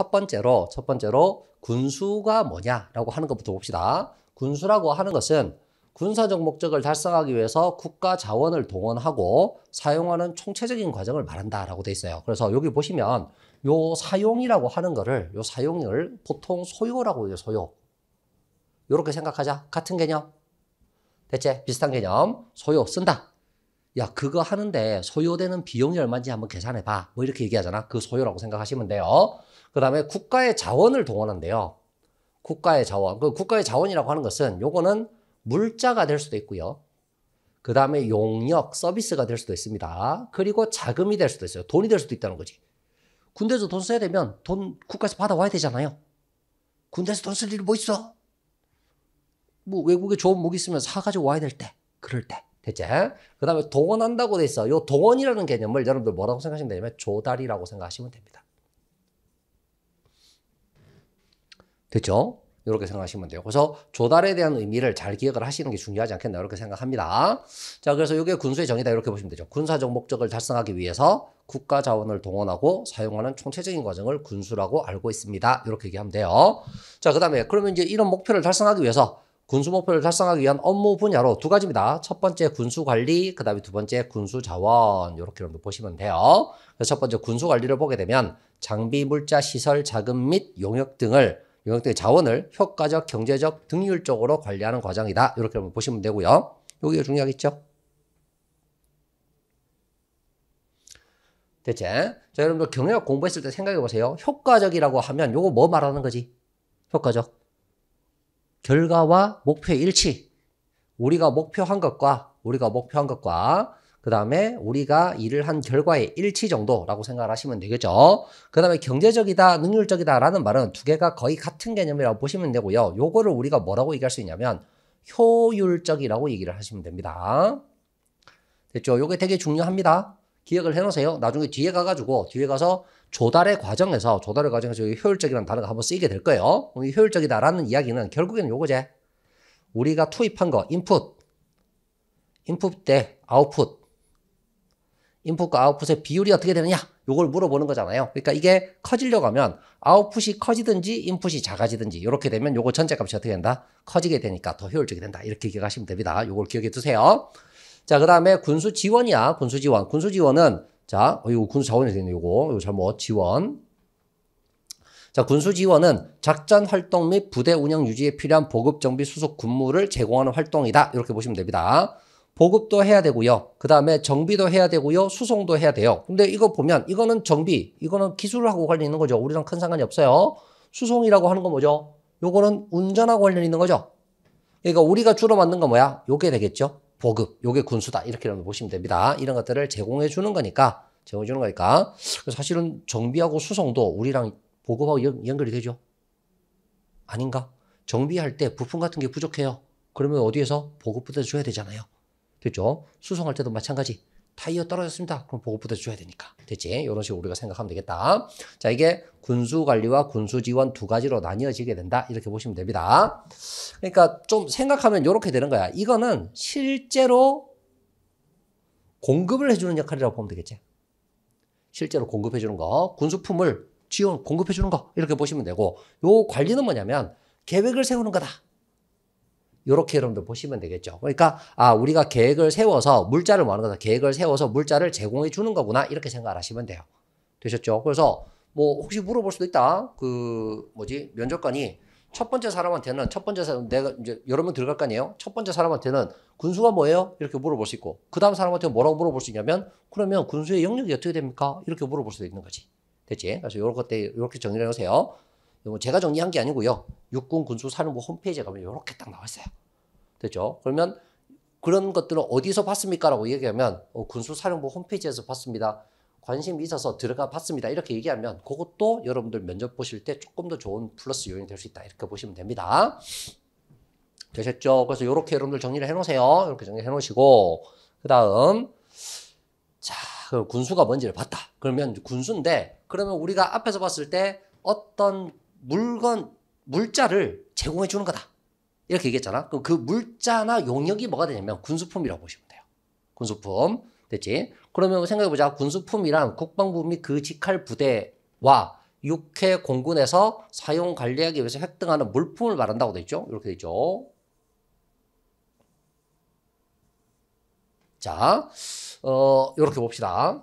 첫 번째로 첫 번째로 군수가 뭐냐라고 하는 것부터 봅시다. 군수라고 하는 것은 군사적 목적을 달성하기 위해서 국가 자원을 동원하고 사용하는 총체적인 과정을 말한다라고 돼 있어요. 그래서 여기 보시면 요 사용이라고 하는 거를 요 사용을 보통 소요라고 해요. 소요. 요렇게 생각하자. 같은 개념. 대체 비슷한 개념. 소요 쓴다. 야 그거 하는데 소요되는 비용이 얼마인지 한번 계산해 봐. 뭐 이렇게 얘기하잖아. 그 소요라고 생각하시면 돼요. 그 다음에 국가의 자원을 동원한대요. 국가의 자원. 그 국가의 자원이라고 하는 것은 요거는 물자가 될 수도 있고요. 그 다음에 용역, 서비스가 될 수도 있습니다. 그리고 자금이 될 수도 있어요. 돈이 될 수도 있다는 거지. 군대에서 돈 써야 되면 돈 국가에서 받아와야 되잖아요. 군대에서 돈 쓸 일이 뭐 있어? 뭐 외국에 좋은 무기 있으면 사가지고 와야 될 때. 그럴 때. 대체. 그 다음에 동원한다고 돼 있어. 요 동원이라는 개념을 여러분들 뭐라고 생각하시면 되냐면 조달이라고 생각하시면 됩니다. 됐죠? 이렇게 생각하시면 돼요. 그래서 조달에 대한 의미를 잘 기억을 하시는 게 중요하지 않겠나 이렇게 생각합니다. 자, 그래서 이게 군수의 정의다 이렇게 보시면 되죠. 군사적 목적을 달성하기 위해서 국가 자원을 동원하고 사용하는 총체적인 과정을 군수라고 알고 있습니다. 이렇게 얘기하면 돼요. 자, 그다음에 그러면 이제 이런 목표를 달성하기 위해서 군수 목표를 달성하기 위한 업무 분야로 두 가지입니다. 첫 번째 군수 관리, 그 다음에 두 번째 군수 자원 이렇게 여러분 보시면 돼요. 첫 번째 군수 관리를 보게 되면 장비, 물자, 시설, 자금 및 용역 등을 영역의 자원을 효과적, 경제적, 등률적으로 관리하는 과정이다. 이렇게 보시면 되고요. 여기가 중요하겠죠? 대체 자 여러분들 경영학 공부했을 때 생각해 보세요. 효과적이라고 하면 요거 뭐 말하는 거지? 효과적. 결과와 목표의 일치. 우리가 목표한 것과 우리가 목표한 것과 그 다음에 우리가 일을 한 결과의 일치 정도라고 생각을 하시면 되겠죠. 그 다음에 경제적이다, 능률적이다라는 말은 두 개가 거의 같은 개념이라고 보시면 되고요. 요거를 우리가 뭐라고 얘기할 수 있냐면 효율적이라고 얘기를 하시면 됩니다. 됐죠? 요게 되게 중요합니다. 기억을 해놓으세요. 나중에 뒤에 가가지고 뒤에 가서 조달의 과정에서 조달의 과정에서 효율적이라는 단어가 한번 쓰이게 될 거예요. 효율적이다라는 이야기는 결국에는 요거제 우리가 투입한 거 인풋 인풋 때 아웃풋 인풋과 아웃풋의 비율이 어떻게 되느냐 요걸 물어보는 거잖아요. 그러니까 이게 커지려고 하면 아웃풋이 커지든지 인풋이 작아지든지 이렇게 되면 요거 전체값이 어떻게 된다? 커지게 되니까 더 효율적이 된다. 이렇게 기억하시면 됩니다. 요걸 기억해 두세요. 자, 그 다음에 군수 지원이야. 군수 지원. 군수 지원은 자, 어, 이거 군수 자원이 되네. 요거 이거 잘못 지원. 자, 군수 지원은 작전 활동 및 부대 운영 유지에 필요한 보급 정비 수속 군무를 제공하는 활동이다. 이렇게 보시면 됩니다. 보급도 해야 되고요. 그 다음에 정비도 해야 되고요. 수송도 해야 돼요. 근데 이거 보면 이거는 정비, 이거는 기술하고 관련 있는 거죠. 우리랑 큰 상관이 없어요. 수송이라고 하는 건 뭐죠? 요거는 운전하고 관련 있는 거죠. 그러니까 우리가 주로 만든 건 뭐야? 요게 되겠죠. 보급, 요게 군수다. 이렇게 보시면 됩니다. 이런 것들을 제공해 주는 거니까, 제공해 주는 거니까. 사실은 정비하고 수송도 우리랑 보급하고 연, 연결이 되죠. 아닌가? 정비할 때 부품 같은 게 부족해요. 그러면 어디에서 보급부터 줘야 되잖아요. 됐죠? 수송할 때도 마찬가지. 타이어 떨어졌습니다. 그럼 보급부대 줘야 되니까. 됐지? 이런 식으로 우리가 생각하면 되겠다. 자, 이게 군수관리와 군수지원 두 가지로 나뉘어지게 된다. 이렇게 보시면 됩니다. 그러니까 좀 생각하면 이렇게 되는 거야. 이거는 실제로 공급을 해주는 역할이라고 보면 되겠지? 실제로 공급해주는 거, 군수품을 지원, 공급해주는 거, 이렇게 보시면 되고, 요 관리는 뭐냐면 계획을 세우는 거다. 요렇게 여러분들 보시면 되겠죠. 그러니까 아 우리가 계획을 세워서 물자를 뭐하는 거다. 계획을 세워서 물자를 제공해 주는 거구나 이렇게 생각을 하시면 돼요. 되셨죠? 그래서 뭐 혹시 물어볼 수도 있다. 그 뭐지 면접관이 첫 번째 사람한테는 첫 번째 사람 내가 이제 여러분 들어갈 거 아니에요? 첫 번째 사람한테는 군수가 뭐예요? 이렇게 물어볼 수 있고 그 다음 사람한테는 뭐라고 물어볼 수 있냐면 그러면 군수의 영역이 어떻게 됩니까? 이렇게 물어볼 수도 있는 거지. 됐지? 그래서 요런 것들 렇게 정리해 를보세요 이거 뭐 제가 정리한 게 아니고요. 육군 군수 사령부 뭐 홈페이지에 가면 이렇게 딱 나와 있어요. 됐죠? 그러면 그런 것들을 어디서 봤습니까라고 얘기하면 어, 군수 사령부 뭐 홈페이지에서 봤습니다. 관심 있어서 들어가 봤습니다. 이렇게 얘기하면 그것도 여러분들 면접 보실 때 조금 더 좋은 플러스 요인이 될 수 있다. 이렇게 보시면 됩니다. 되셨죠? 그래서 이렇게 여러분들 정리를 해 놓으세요. 이렇게 정리해 놓으시고 그다음 자, 그럼 군수가 뭔지를 봤다. 그러면 군수인데 그러면 우리가 앞에서 봤을 때 어떤 물건 물자를 제공해 주는 거다. 이렇게 얘기했잖아. 그럼 그 물자나 용역이 뭐가 되냐면 군수품이라고 보시면 돼요. 군수품. 됐지? 그러면 생각해보자. 군수품이란 국방부 및 그 직할 부대와 육해 공군에서 사용 관리하기 위해서 획득하는 물품을 말한다고 돼 있죠. 이렇게 돼 있죠. 자, 어, 이렇게 봅시다.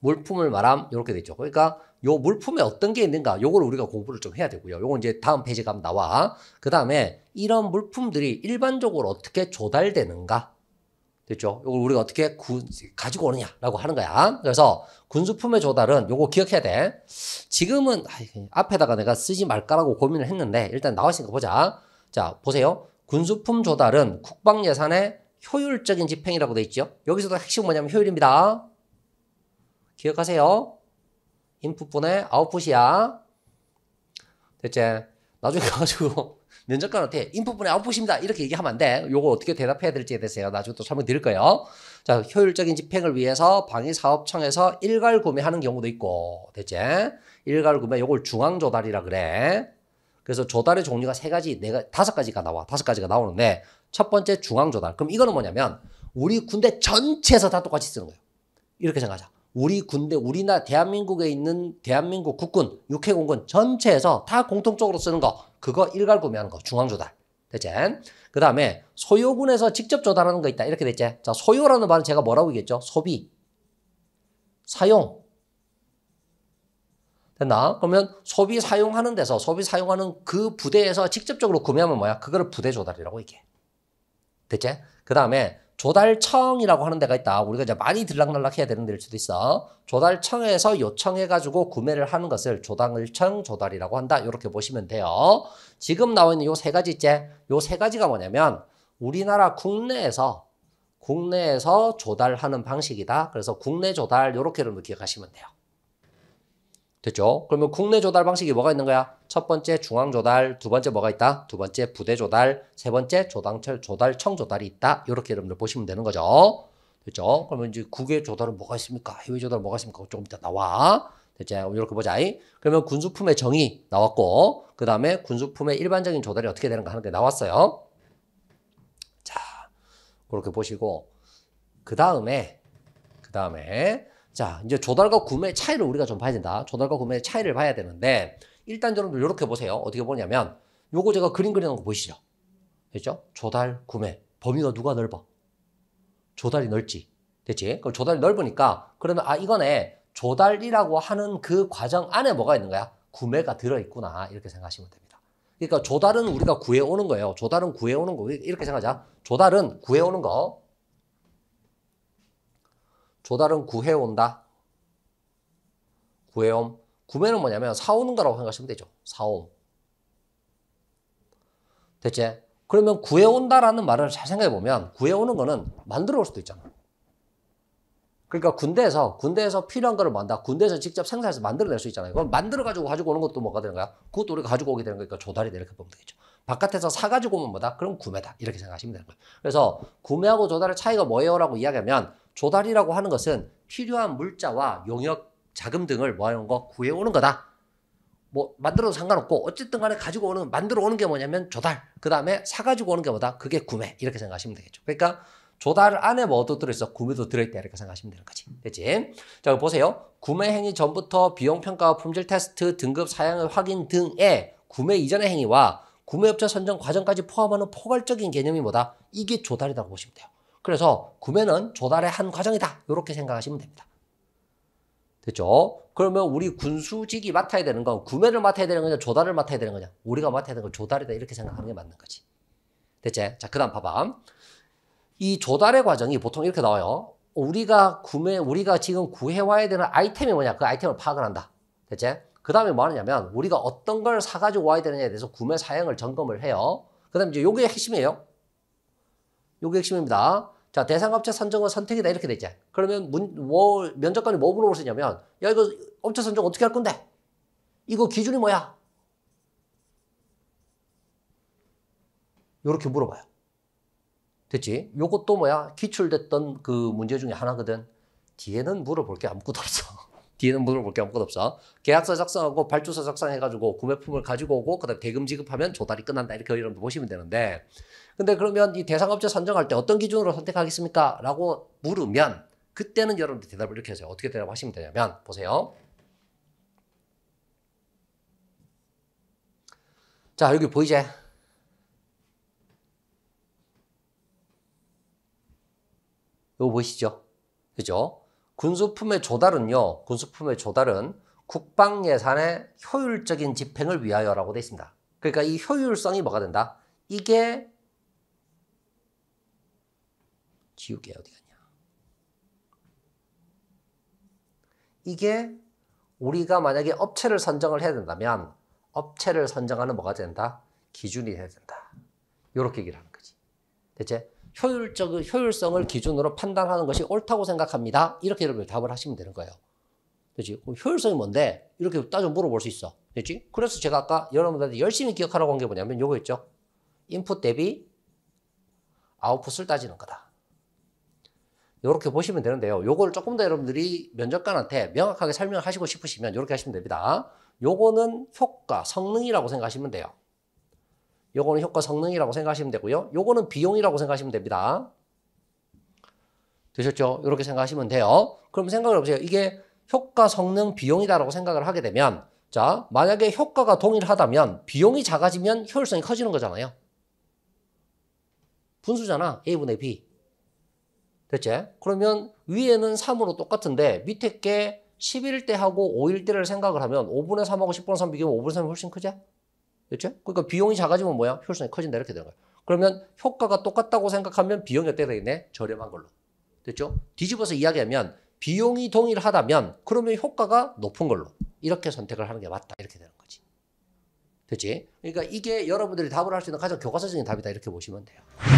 물품을 말함 이렇게 되죠. 그러니까 요 물품에 어떤 게 있는가 요걸 우리가 공부를 좀 해야 되고요. 요거 이제 다음 페이지 가면 나와. 그 다음에 이런 물품들이 일반적으로 어떻게 조달되는가 됐죠? 요걸 우리가 어떻게 구, 가지고 오느냐라고 하는 거야. 그래서 군수품의 조달은 요거 기억해야 돼. 지금은 앞에다가 내가 쓰지 말까라고 고민을 했는데 일단 나왔으니까 보자. 자 보세요. 군수품 조달은 국방 예산의 효율적인 집행이라고 돼 있죠. 여기서도 핵심 뭐냐면 효율입니다. 기억하세요. 인풋분의 아웃풋이야. 됐지? 나중에 가가지고 면접관한테 인풋분의 아웃풋입니다. 이렇게 얘기하면 안 돼. 요거 어떻게 대답해야 될지에 대해서 나중에 또 설명드릴 거예요. 자, 효율적인 집행을 위해서 방위사업청에서 일괄 구매하는 경우도 있고, 됐지? 일괄 구매, 요걸 중앙조달이라 그래. 그래서 조달의 종류가 세 가지, 네가 다섯 가지가 나와. 다섯 가지가 나오는데, 첫 번째 중앙조달. 그럼 이거는 뭐냐면, 우리 군대 전체에서 다 똑같이 쓰는 거예요. 이렇게 생각하자. 우리 군대, 우리나 라 대한민국에 있는 대한민국 국군, 육해공군 전체에서 다 공통적으로 쓰는 거, 그거 일괄 구매하는 거, 중앙조달. 됐지? 그 다음에 소요군에서 직접 조달하는 거 있다. 이렇게 됐지? 자, 소요라는 말은 제가 뭐라고 얘기했죠? 소비, 사용. 됐나? 그러면 소비 사용하는 데서, 소비 사용하는 그 부대에서 직접적으로 구매하면 뭐야? 그거를 부대 조달이라고 얘기해. 됐지? 그 다음에 조달청이라고 하는 데가 있다. 우리가 이제 많이 들락날락 해야 되는 데일 수도 있어. 조달청에서 요청해가지고 구매를 하는 것을 조당을청 조달이라고 한다. 이렇게 보시면 돼요. 지금 나와 있는 요 세 가지째, 요 세 가지가 뭐냐면 우리나라 국내에서 국내에서 조달하는 방식이다. 그래서 국내 조달 이렇게 여러분 기억하시면 돼요. 됐죠? 그러면 국내 조달 방식이 뭐가 있는 거야? 첫 번째 중앙 조달, 두 번째 뭐가 있다? 두 번째 부대 조달, 세 번째 조당철 조달, 청 조달이 있다. 이렇게 여러분들 보시면 되는 거죠. 됐죠? 그러면 이제 국외 조달은 뭐가 있습니까? 해외 조달은 뭐가 있습니까? 조금 이따 나와. 됐죠? 이렇게 보자. 그러면 군수품의 정의 나왔고, 그 다음에 군수품의 일반적인 조달이 어떻게 되는가 하는 게 나왔어요. 자, 그렇게 보시고, 그 다음에, 그 다음에, 자, 이제 조달과 구매 차이를 우리가 좀 봐야 된다. 조달과 구매 차이를 봐야 되는데, 일단 여러분들 이렇게 보세요. 어떻게 보냐면, 요거 제가 그림 그리는 거 보이시죠? 됐죠? 조달, 구매. 범위가 누가 넓어? 조달이 넓지. 됐지? 그럼 조달이 넓으니까, 그러면, 아, 이거네. 조달이라고 하는 그 과정 안에 뭐가 있는 거야? 구매가 들어있구나. 이렇게 생각하시면 됩니다. 그러니까 조달은 우리가 구해오는 거예요. 조달은 구해오는 거. 이렇게 생각하자. 조달은 구해오는 거. 조달은 구해온다. 구해옴. 구매는 뭐냐면 사오는 거라고 생각하시면 되죠. 사옴. 대체 그러면 구해온다라는 말을 잘 생각해보면 구해오는 거는 만들어 올 수도 있잖아. 그러니까 군대에서 군대에서 필요한 거를 만다. 군대에서 직접 생산해서 만들어낼 수 있잖아요. 그걸 만들어 가지고 가지고 오는 것도 뭐가 되는 거야? 그것도 우리가 가지고 오게 되는 거니까 조달이 되는 이렇게 보면 되겠죠. 바깥에서 사 가지고 오면 뭐다? 그럼 구매다. 이렇게 생각하시면 되는 거예요. 그래서 구매하고 조달의 차이가 뭐예요라고 이야기하면 조달이라고 하는 것은 필요한 물자와 용역 자금 등을 모아놓은 거 구해오는 거다. 뭐 만들어도 상관없고 어쨌든 간에 가지고 오는 만들어 오는 게 뭐냐면 조달 그 다음에 사가지고 오는 게 뭐다 그게 구매 이렇게 생각하시면 되겠죠 그러니까 조달 안에 뭐도 들어있어 구매도 들어있다 이렇게 생각하시면 되는 거지 됐지? 자 보세요 구매 행위 전부터 비용 평가와 품질 테스트 등급 사양의 확인 등의 구매 이전의 행위와 구매업체 선정 과정까지 포함하는 포괄적인 개념이 뭐다 이게 조달이라고 보시면 돼요 그래서 구매는 조달의 한 과정이다. 이렇게 생각하시면 됩니다. 됐죠? 그러면 우리 군수직이 맡아야 되는 건 구매를 맡아야 되는 거냐, 조달을 맡아야 되는 거냐? 우리가 맡아야 되는 건 조달이다. 이렇게 생각하는 게 맞는 거지. 됐지? 자, 그 다음 봐봐. 이 조달의 과정이 보통 이렇게 나와요. 우리가 구매, 우리가 지금 구해와야 되는 아이템이 뭐냐? 그 아이템을 파악을 한다. 됐지? 그 다음에 뭐 하느냐면 우리가 어떤 걸 사가지고 와야 되느냐에 대해서 구매 사양을 점검을 해요. 그 다음에 이제 요게 핵심이에요. 요게 핵심입니다. 자, 대상업체 선정은 선택이다. 이렇게 돼죠 그러면 문, 뭐, 면접관이 뭐 물어볼 수냐면 야, 이거 업체 선정 어떻게 할 건데? 이거 기준이 뭐야? 요렇게 물어봐요. 됐지? 요것도 뭐야? 기출됐던 그 문제 중에 하나거든. 뒤에는 물어볼 게 아무것도 없어. 뒤에는 물어볼 게 아무것도 없어. 계약서 작성하고 발주서 작성해가지고 구매품을 가지고 오고 그다음 대금 지급하면 조달이 끝난다 이렇게 여러분들 보시면 되는데 근데 그러면 이 대상업체 선정할 때 어떤 기준으로 선택하겠습니까? 라고 물으면 그때는 여러분들 대답을 이렇게 하세요. 어떻게 대답하시면 되냐면 보세요. 자 여기 보이제 이거 보이시죠? 그죠? 군수품의 조달은요, 군수품의 조달은 국방 예산의 효율적인 집행을 위하여라고 되어 있습니다. 그러니까 이 효율성이 뭐가 된다? 이게 지우개 어디 갔냐? 이게 우리가 만약에 업체를 선정을 해야 된다면 업체를 선정하는 뭐가 된다? 기준이 돼야 된다. 이렇게 얘기를 하는 거지. 대체 효율적 효율성을 기준으로 판단하는 것이 옳다고 생각합니다. 이렇게 여러분 답을 하시면 되는 거예요. 그지 효율성이 뭔데? 이렇게 따져 물어볼 수 있어. 그지 그래서 제가 아까 여러분들한테 열심히 기억하라고 한 게 뭐냐면 요거 있죠. 인풋 대비 아웃풋을 따지는 거다. 이렇게 보시면 되는데요. 요걸 조금 더 여러분들이 면접관한테 명확하게 설명하시고 싶으시면 이렇게 하시면 됩니다. 요거는 효과, 성능이라고 생각하시면 돼요. 요거는 효과 성능이라고 생각하시면 되고요. 요거는 비용이라고 생각하시면 됩니다. 되셨죠? 이렇게 생각하시면 돼요. 그럼 생각을 해보세요. 이게 효과 성능 비용이다라고 생각을 하게 되면 자 만약에 효과가 동일하다면 비용이 작아지면 효율성이 커지는 거잖아요. 분수잖아. A분의 B. 됐지? 그러면 위에는 3으로 똑같은데 밑에 게 11대하고 5일대를 생각을 하면 5분의 3하고 10분의 3 비교하면 5분의 3이 훨씬 크지? 됐죠? 그러니까 비용이 작아지면 뭐야? 효율성이 커진다 이렇게 되는 거야. 그러면 효과가 똑같다고 생각하면 비용이 어떻게 되겠네? 저렴한 걸로. 됐죠? 뒤집어서 이야기하면 비용이 동일하다면 그러면 효과가 높은 걸로 이렇게 선택을 하는 게 맞다 이렇게 되는 거지. 됐지? 그러니까 이게 여러분들이 답을 할 수 있는 가장 교과서적인 답이다 이렇게 보시면 돼요.